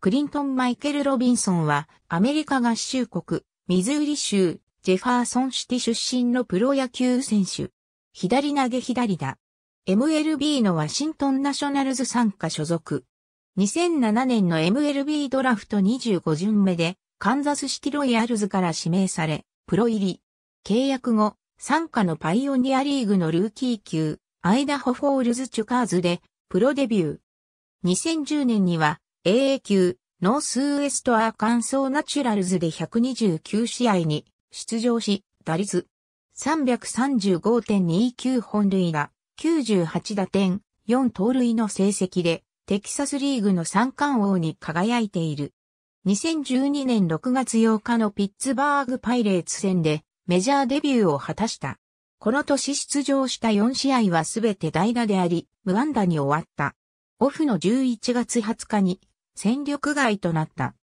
クリントン・マイケル・ロビンソンは、アメリカ合衆国、ミズーリ州、ジェファーソンシティ出身のプロ野球選手。左投げ左打。MLB のワシントンナショナルズ参加所属。2007年の MLB ドラフト25巡目で、カンザスシティロイヤルズから指名され、プロ入り。契約後、参加のパイオニアリーグのルーキー級、アイダホフォールズチュカーズで、プロデビュー。2010年には、AA 級、ノースウエストアーカンソーナチュラルズで129試合に出場し、打率335.29本塁打、98打点、4盗塁の成績で、テキサスリーグの三冠王に輝いている。2012年6月8日のピッツバーグパイレーツ戦でメジャーデビューを果たした。この年出場した4試合はすべて代打であり、無安打に終わった。オフの11月20日に戦力外となった。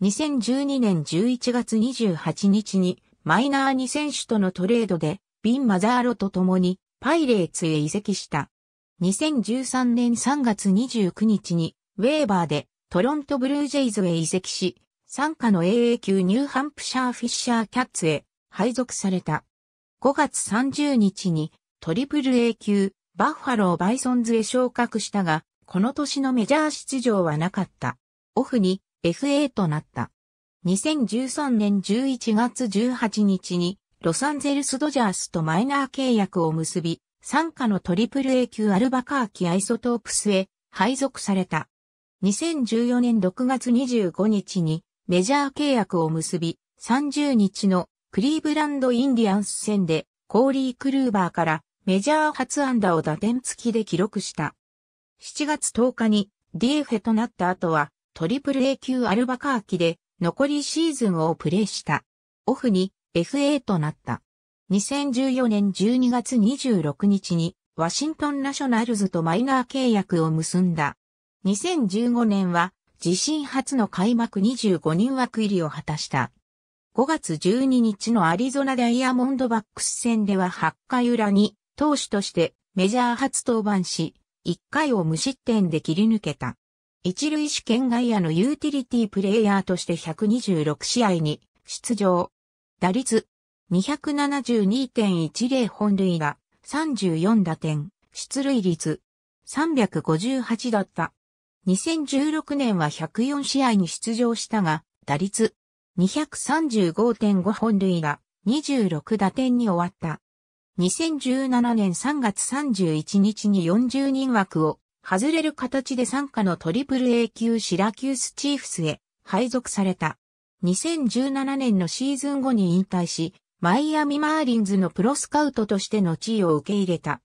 2012年11月28日にマイナー2選手とのトレードでビン・マザーロと共にパイレーツへ移籍した。2013年3月29日にウェーバーでトロントブルージェイズへ移籍し、参加の AA 級ニューハンプシャーフィッシャーキャッツへ配属された。5月30日にトリプル A 級バッファローバイソンズへ昇格したが、この年のメジャー出場はなかった。オフに FA となった。2013年11月18日にロサンゼルスドジャースとマイナー契約を結び、参加のトリプル A 級アルバカーキアイソトープスへ配属された。2014年6月25日にメジャー契約を結び、30日のクリーブランドインディアンス戦でコーリー・クルーバーからメジャー初安打を打点付きで記録した。7月10日に DF となった後はトリプル A 級アルバカーキで残りシーズンをプレーした。オフに FA となった。2014年12月26日にワシントンナショナルズとマイナー契約を結んだ。2015年は自身初の開幕25人枠入りを果たした。5月12日のアリゾナダイヤモンドバックス戦では8回裏に投手としてメジャー初登板し、1回を無失点で切り抜けた。一塁試験外野のユーティリティプレイヤーとして126試合に出場。打率272.10本塁打、34打点、出塁率358だった。2016年は104試合に出場したが、打率235.5本塁打、26打点に終わった。2017年3月31日に40人枠を外れる形で参加のトリプル A 級シラキュースチーフスへ配属された。2017年のシーズン後に引退し、マイアミマーリンズのプロスカウトとしての地位を受け入れた。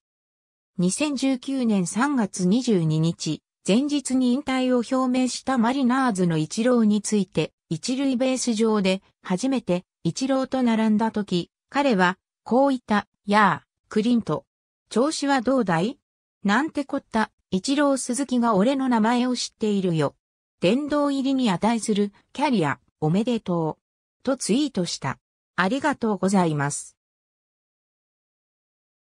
2019年3月22日、前日に引退を表明したマリナーズの一郎について、一塁ベース上で初めて一郎と並んだ時、彼はこう言ったやあ、クリント。調子はどうだいなんてこった、一郎鈴木が俺の名前を知っているよ。殿堂入りに値するキャリア、おめでとう。とツイートした。ありがとうございます。